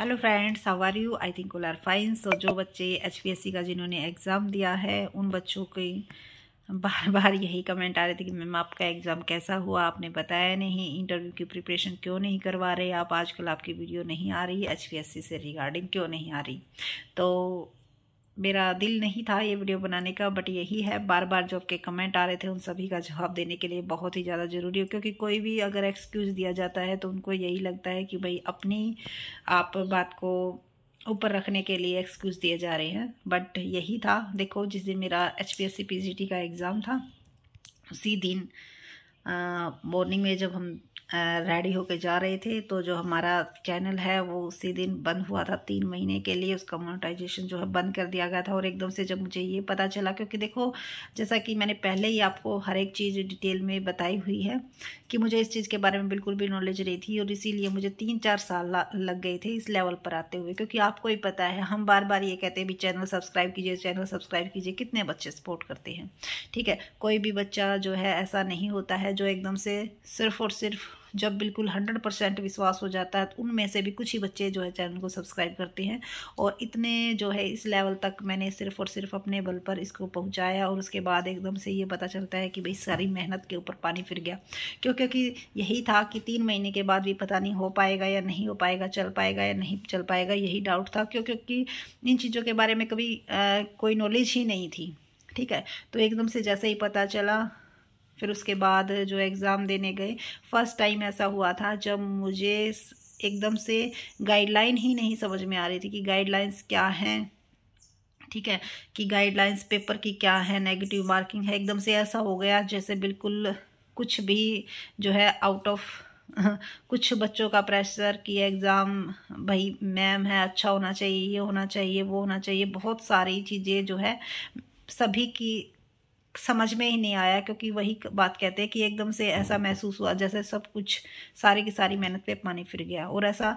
Hello friends how are you I think are fine so जो बच्चे H का जिन्होंने एग्ज़ाम दिया है उन बच्चों के बार बार यही कमेंट आ रहे थे कि मैम आपका एग्ज़ाम कैसा हुआ आपने बताया नहीं इंटरव्यू की प्रिपरेशन क्यों नहीं करवा रहे आप आजकल आपकी वीडियो नहीं आ रही एच से रिगार्डिंग क्यों नहीं आ रही तो मेरा दिल नहीं था ये वीडियो बनाने का बट यही है बार बार जो आपके कमेंट आ रहे थे उन सभी का जवाब देने के लिए बहुत ही ज़्यादा ज़रूरी है क्योंकि कोई भी अगर एक्सक्यूज़ दिया जाता है तो उनको यही लगता है कि भाई अपनी आप बात को ऊपर रखने के लिए एक्सक्यूज़ दिए जा रहे हैं बट यही था देखो जिस दिन मेरा H P S C P G T का एग्ज़ाम था उसी दिन मॉर्निंग में जब हम रेडी होके जा रहे थे तो जो हमारा चैनल है वो उसी दिन बंद हुआ था तीन महीने के लिए उसका मोनेटाइजेशन जो है बंद कर दिया गया था और एकदम से जब मुझे ये पता चला क्योंकि देखो जैसा कि मैंने पहले ही आपको हर एक चीज़ डिटेल में बताई हुई है कि मुझे इस चीज़ के बारे में बिल्कुल भी नॉलेज नहीं थी और इसीलिए मुझे तीन चार साल लग गए थे इस लेवल पर आते हुए क्योंकि आपको ही पता है हम बार बार ये कहते हैं भी चैनल सब्सक्राइब कीजिए चैनल सब्सक्राइब कीजिए कितने बच्चे सपोर्ट करते हैं ठीक है कोई भी बच्चा जो है ऐसा नहीं होता है जो एकदम से सिर्फ और सिर्फ जब बिल्कुल हंड्रेड परसेंट विश्वास हो जाता है तो उनमें से भी कुछ ही बच्चे जो है चैनल को सब्सक्राइब करते हैं और इतने जो है इस लेवल तक मैंने सिर्फ और सिर्फ अपने बल पर इसको पहुँचाया और उसके बाद एकदम से ये पता चलता है कि भाई सारी मेहनत के ऊपर पानी फिर गया क्यों क्योंकि यही था कि तीन महीने के बाद भी पता नहीं हो पाएगा या नहीं हो पाएगा चल पाएगा या नहीं चल पाएगा यही डाउट था क्यों क्योंकि इन चीज़ों के बारे में कभी आ, कोई नॉलेज ही नहीं थी ठीक है तो एकदम से जैसे ही पता चला फिर उसके बाद जो एग्ज़ाम देने गए फर्स्ट टाइम ऐसा हुआ था जब मुझे एकदम से गाइडलाइन ही नहीं समझ में आ रही थी कि गाइडलाइंस क्या हैं ठीक है कि गाइडलाइंस पेपर की क्या है नेगेटिव मार्किंग है एकदम से ऐसा हो गया जैसे बिल्कुल कुछ भी जो है आउट ऑफ कुछ बच्चों का प्रेशर कि एग्ज़ाम भाई मैम है अच्छा होना चाहिए ये होना चाहिए वो होना चाहिए बहुत सारी चीज़ें जो है सभी की समझ में ही नहीं आया क्योंकि वही बात कहते हैं कि एकदम से ऐसा हाँ। महसूस हुआ जैसे सब कुछ सारी की सारी मेहनत पे पानी फिर गया और ऐसा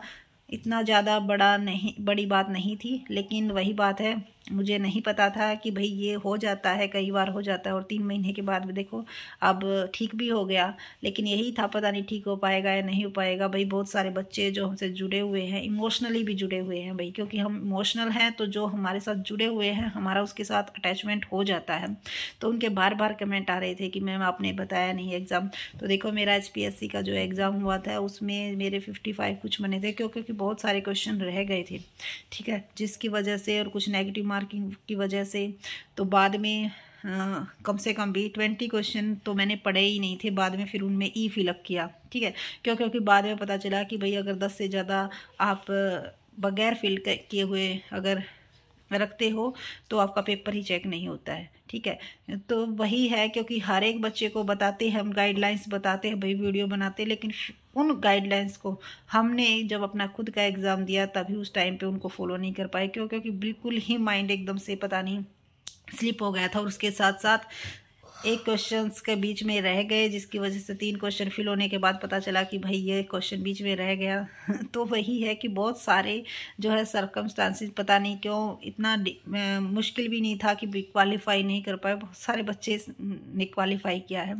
इतना ज़्यादा बड़ा नहीं बड़ी बात नहीं थी लेकिन वही बात है मुझे नहीं पता था कि भाई ये हो जाता है कई बार हो जाता है और तीन महीने के बाद भी देखो अब ठीक भी हो गया लेकिन यही था पता नहीं ठीक हो पाएगा या नहीं हो पाएगा भाई बहुत सारे बच्चे जो हमसे जुड़े हुए हैं इमोशनली भी जुड़े हुए हैं भाई क्योंकि हम इमोशनल हैं तो जो हमारे साथ जुड़े हुए हैं हमारा उसके साथ अटैचमेंट हो जाता है तो उनके बार बार कमेंट आ रहे थे कि मैम आपने बताया नहीं एग्ज़ाम तो देखो मेरा एच का जो एग्ज़ाम हुआ था उसमें मेरे फिफ्टी कुछ बने थे क्योंकि बहुत सारे क्वेश्चन रह गए थे ठीक है जिसकी वजह से और कुछ नेगेटिव मार्किंग की वजह से तो बाद में आ, कम से कम भी ट्वेंटी क्वेश्चन तो मैंने पढ़े ही नहीं थे बाद में फिर उनमें ई e फिलअप किया ठीक है क्यों क्योंकि बाद में पता चला कि भाई अगर दस से ज़्यादा आप बगैर फिल किए हुए अगर रखते हो तो आपका पेपर ही चेक नहीं होता है ठीक है तो वही है क्योंकि हर एक बच्चे को बताते हैं हम गाइडलाइंस बताते हैं भाई वीडियो बनाते हैं लेकिन उन गाइडलाइंस को हमने जब अपना खुद का एग्ज़ाम दिया तभी उस टाइम पे उनको फॉलो नहीं कर पाए क्यों क्योंकि बिल्कुल ही माइंड एकदम से पता नहीं स्लिप हो गया था और उसके साथ साथ एक क्वेश्चन के बीच में रह गए जिसकी वजह से तीन क्वेश्चन फिल होने के बाद पता चला कि भाई ये क्वेश्चन बीच में रह गया तो वही है कि बहुत सारे जो है सरकमस्टांसिस पता नहीं क्यों इतना मुश्किल भी नहीं था कि क्वालिफाई नहीं कर पाए बहुत सारे बच्चे ने क्वालिफाई किया है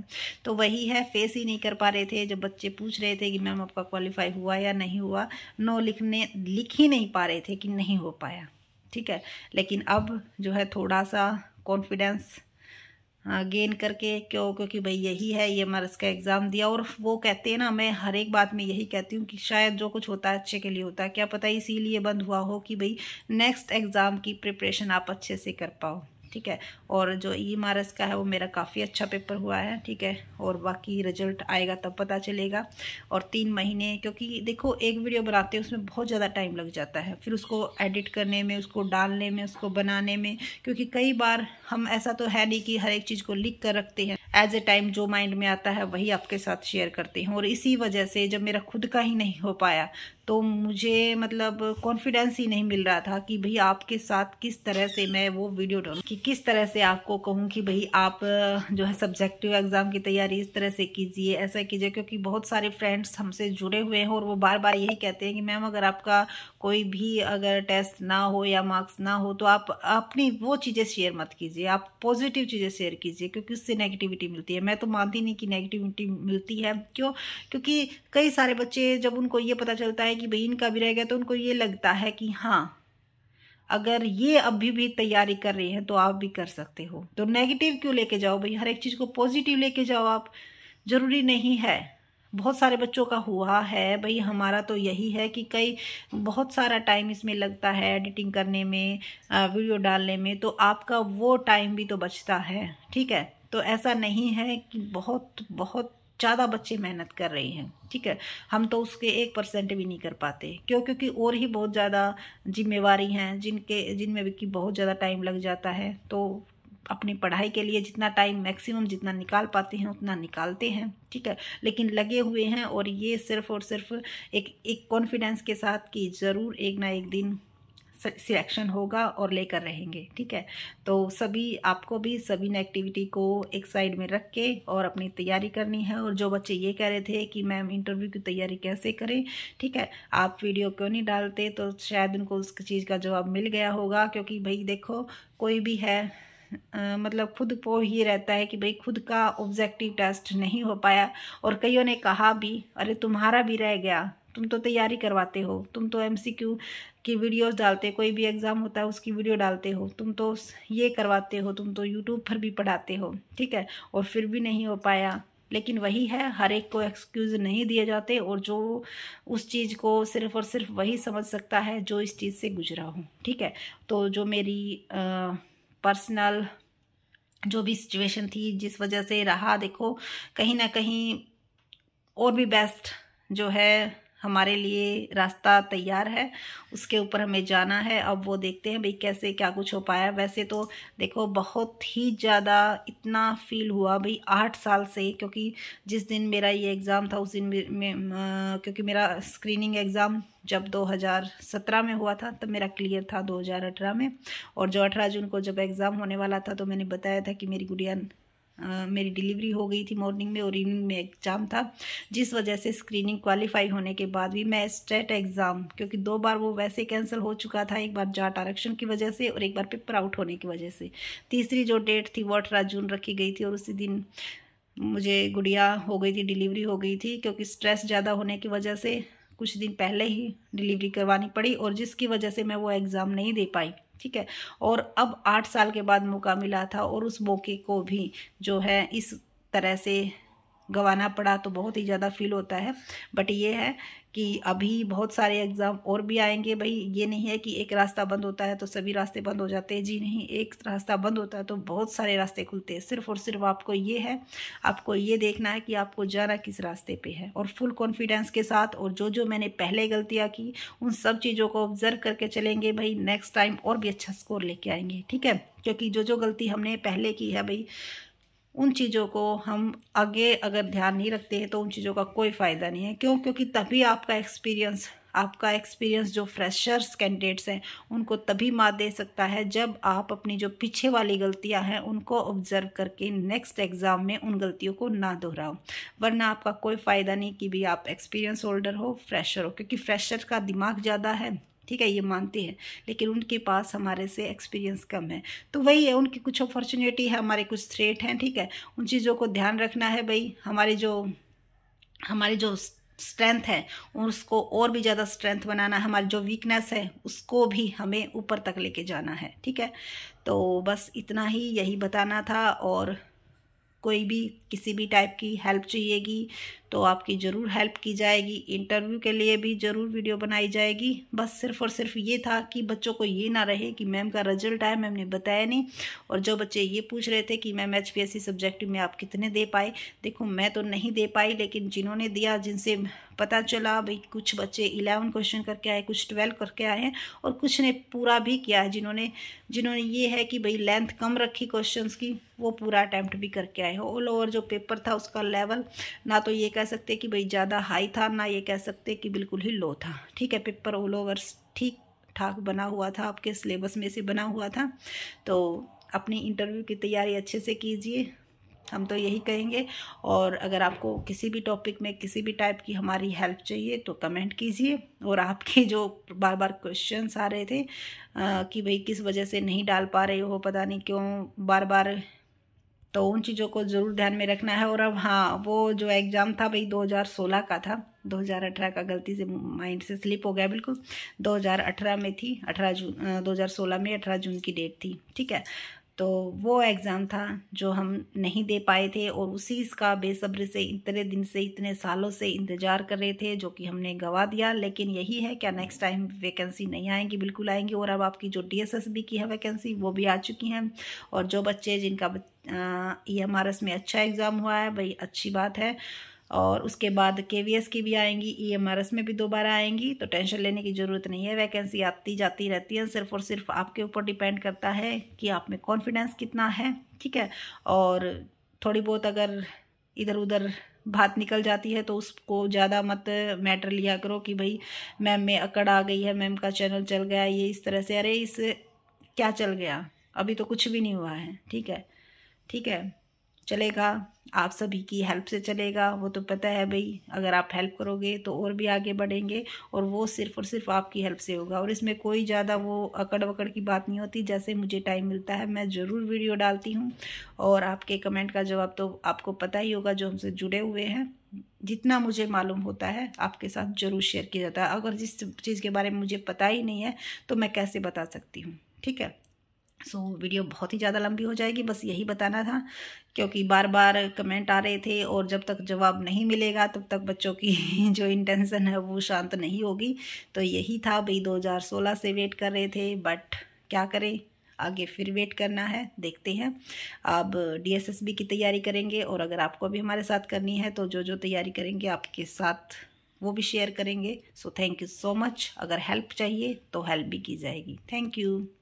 तो वही है फेस ही नहीं कर पा रहे थे जब बच्चे पूछ रहे थे कि मैम आपका क्वालिफाई हुआ या नहीं हुआ नो लिखने लिख ही नहीं पा रहे थे कि नहीं हो पाया ठीक है लेकिन अब जो है थोड़ा सा कॉन्फिडेंस गेन हाँ, करके क्यों क्योंकि भाई यही है ये हमारा इसका एग्ज़ाम दिया और वो कहते हैं ना मैं हर एक बात में यही कहती हूँ कि शायद जो कुछ होता है अच्छे के लिए होता है क्या पता इसीलिए बंद हुआ हो कि भाई नेक्स्ट एग्ज़ाम की प्रिपरेशन आप अच्छे से कर पाओ ठीक है और जो ई e एम का है वो मेरा काफ़ी अच्छा पेपर हुआ है ठीक है और बाकी रिजल्ट आएगा तब पता चलेगा और तीन महीने क्योंकि देखो एक वीडियो बनाते हैं उसमें बहुत ज़्यादा टाइम लग जाता है फिर उसको एडिट करने में उसको डालने में उसको बनाने में क्योंकि कई बार हम ऐसा तो है नहीं कि हर एक चीज़ को लिख कर रखते हैं एज ए टाइम जो माइंड में आता है वही आपके साथ शेयर करती हूँ और इसी वजह से जब मेरा खुद का ही नहीं हो पाया तो मुझे मतलब कॉन्फिडेंस ही नहीं मिल रहा था कि भाई आपके साथ किस तरह से मैं वो वीडियो डालूँ कि किस तरह से आपको कहूँ कि भाई आप जो है सब्जेक्टिव एग्ज़ाम की तैयारी इस तरह से कीजिए ऐसा कीजिए क्योंकि बहुत सारे फ्रेंड्स हमसे जुड़े हुए हैं और वो बार बार यही कहते हैं कि मैम अगर आपका कोई भी अगर टेस्ट ना हो या मार्क्स ना हो तो आप अपनी वो चीज़ें शेयर मत कीजिए आप पॉजिटिव चीज़ें शेयर कीजिए क्योंकि उससे नेगेटिविटी नेगेटिविटी मिलती है मैं तो मानती नहीं कि नेगेटिविटी मिलती है क्यों क्योंकि कई सारे बच्चे जब उनको ये पता चलता है कि भाई इनका भी रह गया तो उनको ये लगता है कि हाँ अगर ये अभी भी तैयारी कर रही है तो आप भी कर सकते हो तो नेगेटिव क्यों लेके जाओ भाई हर एक चीज़ को पॉजिटिव लेके जाओ आप ज़रूरी नहीं है बहुत सारे बच्चों का हुआ है भाई हमारा तो यही है कि कई बहुत सारा टाइम इसमें लगता है एडिटिंग करने में वीडियो डालने में तो आपका वो टाइम भी तो बचता है ठीक है तो ऐसा नहीं है कि बहुत बहुत ज़्यादा बच्चे मेहनत कर रहे हैं ठीक है हम तो उसके एक परसेंट भी नहीं कर पाते क्यों क्योंकि और ही बहुत ज़्यादा जिम्मेवार हैं जिनके जिनमें कि बहुत ज़्यादा टाइम लग जाता है तो अपनी पढ़ाई के लिए जितना टाइम मैक्सिमम जितना निकाल पाते हैं उतना निकालते हैं ठीक है लेकिन लगे हुए हैं और ये सिर्फ और सिर्फ एक एक कॉन्फिडेंस के साथ कि ज़रूर एक ना एक दिन सिलेक्शन होगा और लेकर रहेंगे ठीक है तो सभी आपको भी सभी ने एक्टिविटी को एक साइड में रख के और अपनी तैयारी करनी है और जो बच्चे ये कह रहे थे कि मैम इंटरव्यू की तैयारी कैसे करें ठीक है आप वीडियो क्यों नहीं डालते तो शायद उनको उस चीज़ का जवाब मिल गया होगा क्योंकि भाई देखो कोई भी है आ, मतलब खुद को ही रहता है कि भाई खुद का ऑब्जेक्टिव टेस्ट नहीं हो पाया और कईयों ने कहा भी अरे तुम्हारा भी रह गया तुम तो तैयारी करवाते हो तुम तो एमसीक्यू की वीडियोस डालते कोई भी एग्ज़ाम होता है उसकी वीडियो डालते हो तुम तो ये करवाते हो तुम तो यूट्यूब पर भी पढ़ाते हो ठीक है और फिर भी नहीं हो पाया लेकिन वही है हर एक को एक्सक्यूज़ नहीं दिए जाते और जो उस चीज़ को सिर्फ और सिर्फ वही समझ सकता है जो इस चीज़ से गुजरा हो ठीक है तो जो मेरी पर्सनल जो भी सिचुएशन थी जिस वजह से रहा देखो कहीं ना कहीं और भी बेस्ट जो है हमारे लिए रास्ता तैयार है उसके ऊपर हमें जाना है अब वो देखते हैं भाई कैसे क्या कुछ हो पाया वैसे तो देखो बहुत ही ज़्यादा इतना फील हुआ भाई आठ साल से क्योंकि जिस दिन मेरा ये एग्ज़ाम था उस दिन में, में क्योंकि मेरा स्क्रीनिंग एग्ज़ाम जब 2017 में हुआ था तब मेरा क्लियर था 2018 में और जो अठारह जून को जब एग्ज़ाम होने वाला था तो मैंने बताया था कि मेरी गुड़िया मेरी डिलीवरी हो गई थी मॉर्निंग में और इवनिंग में एग्ज़ाम था जिस वजह से स्क्रीनिंग क्वालिफाई होने के बाद भी मैं स्टेट एग्ज़ाम क्योंकि दो बार वो वैसे कैंसिल हो चुका था एक बार जाट आरक्षण की वजह से और एक बार पेपर आउट होने की वजह से तीसरी जो डेट थी वो अठारह जून रखी गई थी और उसी दिन मुझे गुड़िया हो गई थी डिलीवरी हो गई थी क्योंकि स्ट्रेस ज़्यादा होने की वजह से कुछ दिन पहले ही डिलीवरी करवानी पड़ी और जिसकी वजह से मैं वो एग्ज़ाम नहीं दे पाई ठीक है और अब आठ साल के बाद मौका मिला था और उस मौके को भी जो है इस तरह से गंवाना पड़ा तो बहुत ही ज़्यादा फील होता है बट ये है कि अभी बहुत सारे एग्ज़ाम और भी आएंगे भाई ये नहीं है कि एक रास्ता बंद होता है तो सभी रास्ते बंद हो जाते हैं जी नहीं एक रास्ता बंद होता है तो बहुत सारे रास्ते खुलते हैं सिर्फ और सिर्फ आपको ये है आपको ये देखना है कि आपको जाना किस रास्ते पे है और फुल कॉन्फिडेंस के साथ और जो जो मैंने पहले गलतियाँ की उन सब चीज़ों को ऑब्जर्व करके चलेंगे भाई नेक्स्ट टाइम और भी अच्छा स्कोर लेके आएंगे ठीक है क्योंकि जो जो गलती हमने पहले की है भाई उन चीज़ों को हम आगे अगर ध्यान नहीं रखते हैं तो उन चीज़ों का कोई फ़ायदा नहीं है क्यों क्योंकि तभी आपका एक्सपीरियंस आपका एक्सपीरियंस जो फ्रेशर्स कैंडिडेट्स हैं उनको तभी मात दे सकता है जब आप अपनी जो पीछे वाली गलतियां हैं उनको ऑब्जर्व करके नेक्स्ट एग्ज़ाम में उन गलतियों को ना दोहराओ वरना आपका कोई फ़ायदा नहीं कि भी आप एक्सपीरियंस होल्डर हो फ्रेशर हो क्योंकि फ्रेशर का दिमाग ज़्यादा है ठीक है ये मानते हैं लेकिन उनके पास हमारे से एक्सपीरियंस कम है तो वही है उनकी कुछ अपॉर्चुनिटी है हमारे कुछ थ्रेट हैं ठीक है उन चीज़ों को ध्यान रखना है भाई हमारे जो हमारे जो स्ट्रेंथ है उसको और भी ज़्यादा स्ट्रेंथ बनाना है हमारी जो वीकनेस है उसको भी हमें ऊपर तक लेके जाना है ठीक है तो बस इतना ही यही बताना था और कोई भी किसी भी टाइप की हेल्प चाहिएगी तो आपकी ज़रूर हेल्प की जाएगी इंटरव्यू के लिए भी ज़रूर वीडियो बनाई जाएगी बस सिर्फ और सिर्फ ये था कि बच्चों को ये ना रहे कि मैम का रिजल्ट आया मैम ने बताया नहीं और जो बच्चे ये पूछ रहे थे कि मैम एच सब्जेक्ट में आप कितने दे पाए देखो मैं तो नहीं दे पाई लेकिन जिन्होंने दिया जिनसे पता चला भाई कुछ बच्चे इलेवन क्वेश्चन करके आए कुछ ट्वेल्व करके आए हैं और कुछ ने पूरा भी किया है जिन्होंने जिन्होंने ये है कि भाई लेंथ कम रखी क्वेश्चन की वो पूरा अटैम्प्ट भी करके आए हो ऑल ओवर जो पेपर था उसका लेवल ना तो ये कह सकते कि भाई ज़्यादा हाई था ना ये कह सकते कि बिल्कुल ही लो था ठीक है पेपर ऑल ओवर ठीक ठाक बना हुआ था आपके सिलेबस में से बना हुआ था तो अपनी इंटरव्यू की तैयारी अच्छे से कीजिए हम तो यही कहेंगे और अगर आपको किसी भी टॉपिक में किसी भी टाइप की हमारी हेल्प चाहिए तो कमेंट कीजिए और आपके जो बार बार क्वेश्चंस आ रहे थे आ, कि भाई किस वजह से नहीं डाल पा रहे हो पता नहीं क्यों बार बार तो उन चीज़ों को ज़रूर ध्यान में रखना है और अब हाँ वो जो एग्ज़ाम था भाई 2016 का था 2018 का गलती से माइंड से स्लिप हो गया बिल्कुल 2018 में थी 18 जून 2016 में 18 जून की डेट थी ठीक है तो वो एग्ज़ाम था जो हम नहीं दे पाए थे और उसी का बेसब्री से इतने दिन से इतने सालों से इंतज़ार कर रहे थे जो कि हमने गवा दिया लेकिन यही है क्या नेक्स्ट टाइम वैकेंसी नहीं आएंगी बिल्कुल आएंगी और अब आपकी जो डी की है वैकेंसी वो भी आ चुकी हैं और जो बच्चे जिनका ई एम e में अच्छा एग्ज़ाम हुआ है भाई अच्छी बात है और उसके बाद के वी एस की भी आएंगी ई एम आर एस में भी दोबारा आएंगी तो टेंशन लेने की ज़रूरत नहीं है वैकेंसी आती जाती रहती है सिर्फ और सिर्फ आपके ऊपर डिपेंड करता है कि आप में कॉन्फिडेंस कितना है ठीक है और थोड़ी बहुत अगर इधर उधर बात निकल जाती है तो उसको ज़्यादा मत मैटर लिया करो कि भाई मैम में अकड़ आ गई है मैम का चैनल चल गया ये इस तरह से अरे इस क्या चल गया अभी तो कुछ भी नहीं हुआ है ठीक है ठीक है चलेगा आप सभी की हेल्प से चलेगा वो तो पता है भाई अगर आप हेल्प करोगे तो और भी आगे बढ़ेंगे और वो सिर्फ और सिर्फ आपकी हेल्प से होगा और इसमें कोई ज़्यादा वो अकड़ वकड़ की बात नहीं होती जैसे मुझे टाइम मिलता है मैं ज़रूर वीडियो डालती हूँ और आपके कमेंट का जवाब तो आपको पता ही होगा जो हमसे जुड़े हुए हैं जितना मुझे मालूम होता है आपके साथ ज़रूर शेयर किया जाता है अगर जिस चीज़ के बारे में मुझे पता ही नहीं है तो मैं कैसे बता सकती हूँ ठीक है सो so, वीडियो बहुत ही ज़्यादा लंबी हो जाएगी बस यही बताना था क्योंकि बार बार कमेंट आ रहे थे और जब तक जवाब नहीं मिलेगा तब तक बच्चों की जो इंटेंशन है वो शांत नहीं होगी तो यही था भाई 2016 से वेट कर रहे थे बट क्या करें आगे फिर वेट करना है देखते हैं आप डीएसएसबी की तैयारी करेंगे और अगर आपको भी हमारे साथ करनी है तो जो जो तैयारी करेंगे आपके साथ वो भी शेयर करेंगे so thank you so much अगर हेल्प चाहिए तो हेल्प भी की जाएगी थैंक यू